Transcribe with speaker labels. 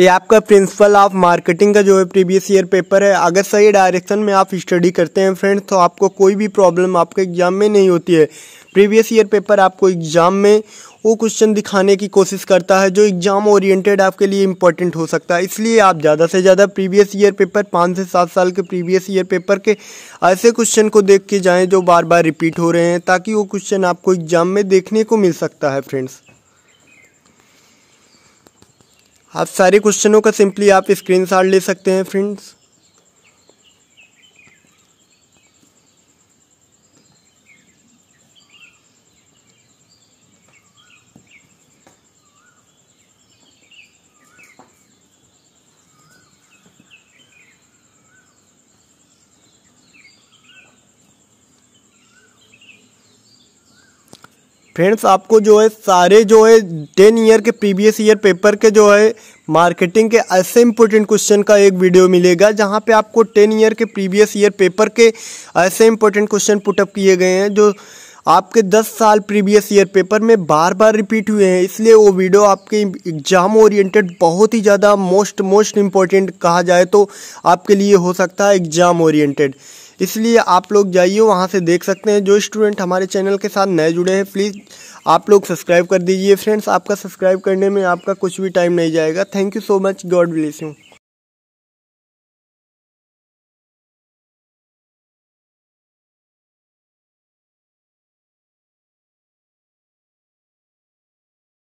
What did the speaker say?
Speaker 1: ये आपका principle of marketing का जो है प्रीवियस ईयर पेपर है अगर सही डायरेक्शन में आप स्टडी करते हैं फ्रेंड्स तो आपको कोई भी प्रॉब्लम आपके एग्ज़ाम में नहीं होती है प्रीवियस ईयर पेपर आपको एग्ज़ाम में वो क्वेश्चन दिखाने की कोशिश करता है जो एग्ज़ाम ओरिएंटेड आपके लिए इंपॉर्टेंट हो सकता है इसलिए आप ज़्यादा से ज़्यादा प्रीवियस ईयर पेपर पाँच से सात साल के प्रीवियस ईयर पेपर के ऐसे क्वेश्चन को देख के जाएँ जो बार बार रिपीट हो रहे हैं ताकि वो क्वेश्चन आपको एग्ज़ाम में देखने को मिल सकता है फ्रेंड्स आप सारे क्वेश्चनों का सिंपली आप स्क्रीनशॉट ले सकते हैं फ्रेंड्स फ्रेंड्स आपको जो है सारे जो है टेन ईयर के प्रीवियस ईयर पेपर के जो है मार्केटिंग के ऐसे इंपॉर्टेंट क्वेश्चन का एक वीडियो मिलेगा जहां पे आपको टेन ईयर के प्रीवियस ईयर पेपर के ऐसे इम्पोर्टेंट क्वेश्चन पुटअप किए गए हैं जो आपके दस साल प्रीवियस ईयर पेपर में बार बार रिपीट हुए हैं इसलिए वो वीडियो आपके एग्जाम ओरिएंटेड बहुत ही ज़्यादा मोस्ट मोस्ट इम्पोर्टेंट कहा जाए तो आपके लिए हो सकता है एग्जाम ओरिएंटेड इसलिए आप लोग जाइए वहाँ से देख सकते हैं जो स्टूडेंट हमारे चैनल के साथ नए जुड़े हैं प्लीज़ आप लोग सब्सक्राइब कर दीजिए फ्रेंड्स आपका सब्सक्राइब करने में आपका कुछ भी टाइम नहीं जाएगा thank you so much God bless you